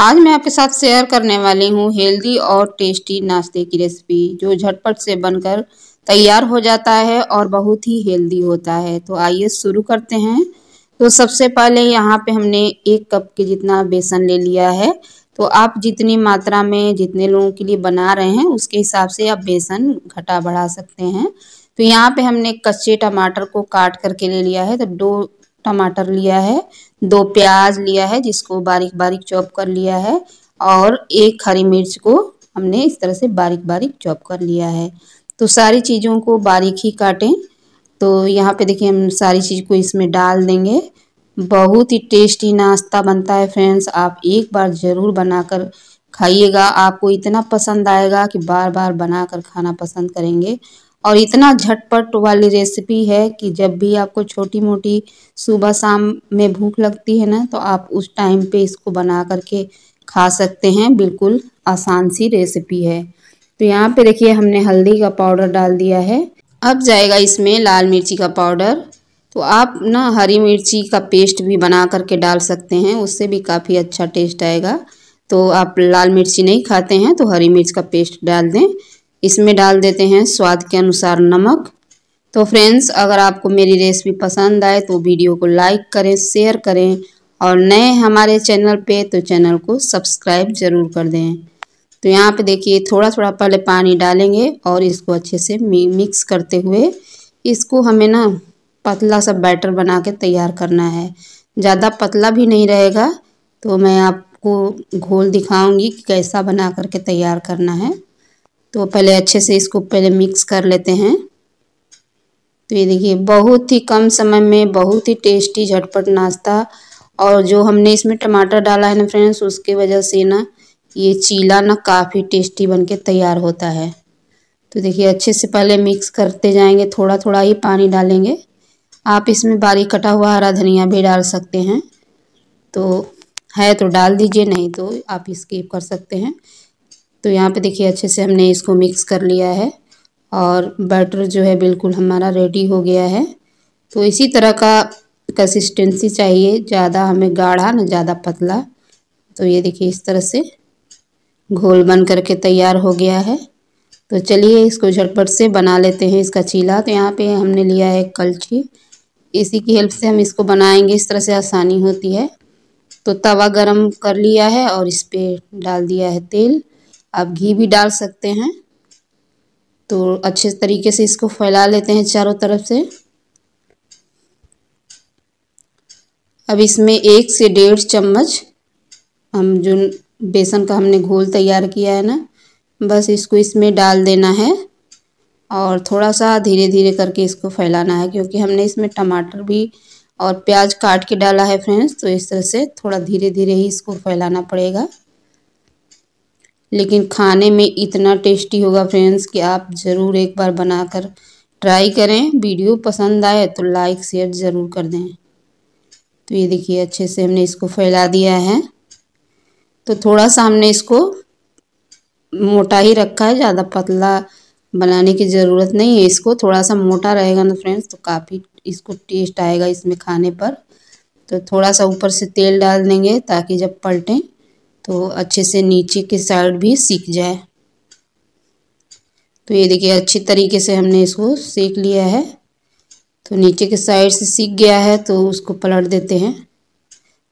आज मैं आपके साथ शेयर करने वाली हूँ हेल्दी और टेस्टी नाश्ते की रेसिपी जो झटपट से बनकर तैयार हो जाता है और बहुत ही हेल्दी होता है तो आइए शुरू करते हैं तो सबसे पहले यहाँ पे हमने एक कप के जितना बेसन ले लिया है तो आप जितनी मात्रा में जितने लोगों के लिए बना रहे हैं उसके हिसाब से आप बेसन घटा बढ़ा सकते हैं तो यहाँ पे हमने कच्चे टमाटर को काट करके ले लिया है तो दो टमाटर लिया है दो प्याज लिया है जिसको बारीक बारीक चॉप कर लिया है और एक हरी मिर्च को हमने इस तरह से बारीक बारीक चॉप कर लिया है तो सारी चीज़ों को बारीक ही काटें तो यहाँ पे देखिए हम सारी चीज़ को इसमें डाल देंगे बहुत ही टेस्टी नाश्ता बनता है फ्रेंड्स आप एक बार ज़रूर बनाकर खाइएगा आपको इतना पसंद आएगा कि बार बार बनाकर खाना पसंद करेंगे और इतना झटपट वाली रेसिपी है कि जब भी आपको छोटी मोटी सुबह शाम में भूख लगती है ना तो आप उस टाइम पे इसको बना करके खा सकते हैं बिल्कुल आसान सी रेसिपी है तो यहाँ पे देखिए हमने हल्दी का पाउडर डाल दिया है अब जाएगा इसमें लाल मिर्ची का पाउडर तो आप ना हरी मिर्ची का पेस्ट भी बना करके डाल सकते हैं उससे भी काफ़ी अच्छा टेस्ट आएगा तो आप लाल मिर्ची नहीं खाते हैं तो हरी मिर्च का पेस्ट डाल दें इसमें डाल देते हैं स्वाद के अनुसार नमक तो फ्रेंड्स अगर आपको मेरी रेसिपी पसंद आए तो वीडियो को लाइक करें शेयर करें और नए हमारे चैनल पे तो चैनल को सब्सक्राइब ज़रूर कर दें तो यहाँ पे देखिए थोड़ा थोड़ा पहले पानी डालेंगे और इसको अच्छे से मिक्स करते हुए इसको हमें ना पतला सा बैटर बना के तैयार करना है ज़्यादा पतला भी नहीं रहेगा तो मैं आपको घोल दिखाऊंगी कि कैसा बना करके तैयार करना है तो पहले अच्छे से इसको पहले मिक्स कर लेते हैं तो ये देखिए बहुत ही कम समय में बहुत ही टेस्टी झटपट नाश्ता और जो हमने इसमें टमाटर डाला है ना फ्रेंड्स उसके वजह से ना ये चीला ना काफ़ी टेस्टी बनके तैयार होता है तो देखिए अच्छे से पहले मिक्स करते जाएंगे थोड़ा थोड़ा ही पानी डालेंगे आप इसमें बारीक कटा हुआ हरा धनिया भी डाल सकते हैं तो है तो डाल दीजिए नहीं तो आप स्कीप कर सकते हैं तो यहाँ पे देखिए अच्छे से हमने इसको मिक्स कर लिया है और बैटर जो है बिल्कुल हमारा रेडी हो गया है तो इसी तरह का कंसिस्टेंसी चाहिए ज़्यादा हमें गाढ़ा ना ज़्यादा पतला तो ये देखिए इस तरह से घोल बन करके तैयार हो गया है तो चलिए इसको झटपट से बना लेते हैं इसका चीला तो यहाँ पे हमने लिया है कलछी इसी की हेल्प से हम इसको बनाएंगे इस तरह से आसानी होती है तो तवा गरम कर लिया है और इस पर डाल दिया है तेल आप घी भी डाल सकते हैं तो अच्छे तरीके से इसको फैला लेते हैं चारों तरफ से अब इसमें एक से डेढ़ चम्मच हम जो बेसन का हमने घोल तैयार किया है ना बस इसको इसमें डाल देना है और थोड़ा सा धीरे धीरे करके इसको फैलाना है क्योंकि हमने इसमें टमाटर भी और प्याज काट के डाला है फ्रेंड्स तो इस तरह से थोड़ा धीरे धीरे ही इसको फैलाना पड़ेगा लेकिन खाने में इतना टेस्टी होगा फ्रेंड्स कि आप ज़रूर एक बार बनाकर ट्राई करें वीडियो पसंद आए तो लाइक शेयर ज़रूर कर दें तो ये देखिए अच्छे से हमने इसको फैला दिया है तो थोड़ा सा हमने इसको मोटा ही रखा है ज़्यादा पतला बनाने की ज़रूरत नहीं है इसको थोड़ा सा मोटा रहेगा ना फ्रेंड्स तो काफ़ी इसको टेस्ट आएगा इसमें खाने पर तो थोड़ा सा ऊपर से तेल डाल देंगे ताकि जब पलटें तो अच्छे से नीचे के साइड भी सीख जाए तो ये देखिए अच्छे तरीके से हमने इसको सीख लिया है तो नीचे के साइड से सीख गया है तो उसको पलट देते हैं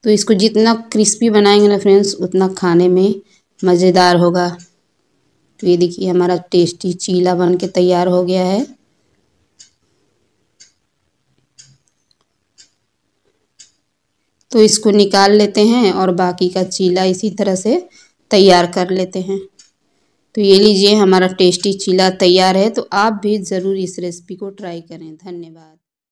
तो इसको जितना क्रिस्पी बनाएंगे ना फ्रेंड्स उतना खाने में मज़ेदार होगा तो ये देखिए हमारा टेस्टी चीला बन के तैयार हो गया है तो इसको निकाल लेते हैं और बाकी का चीला इसी तरह से तैयार कर लेते हैं तो ये लीजिए हमारा टेस्टी चीला तैयार है तो आप भी ज़रूर इस रेसिपी को ट्राई करें धन्यवाद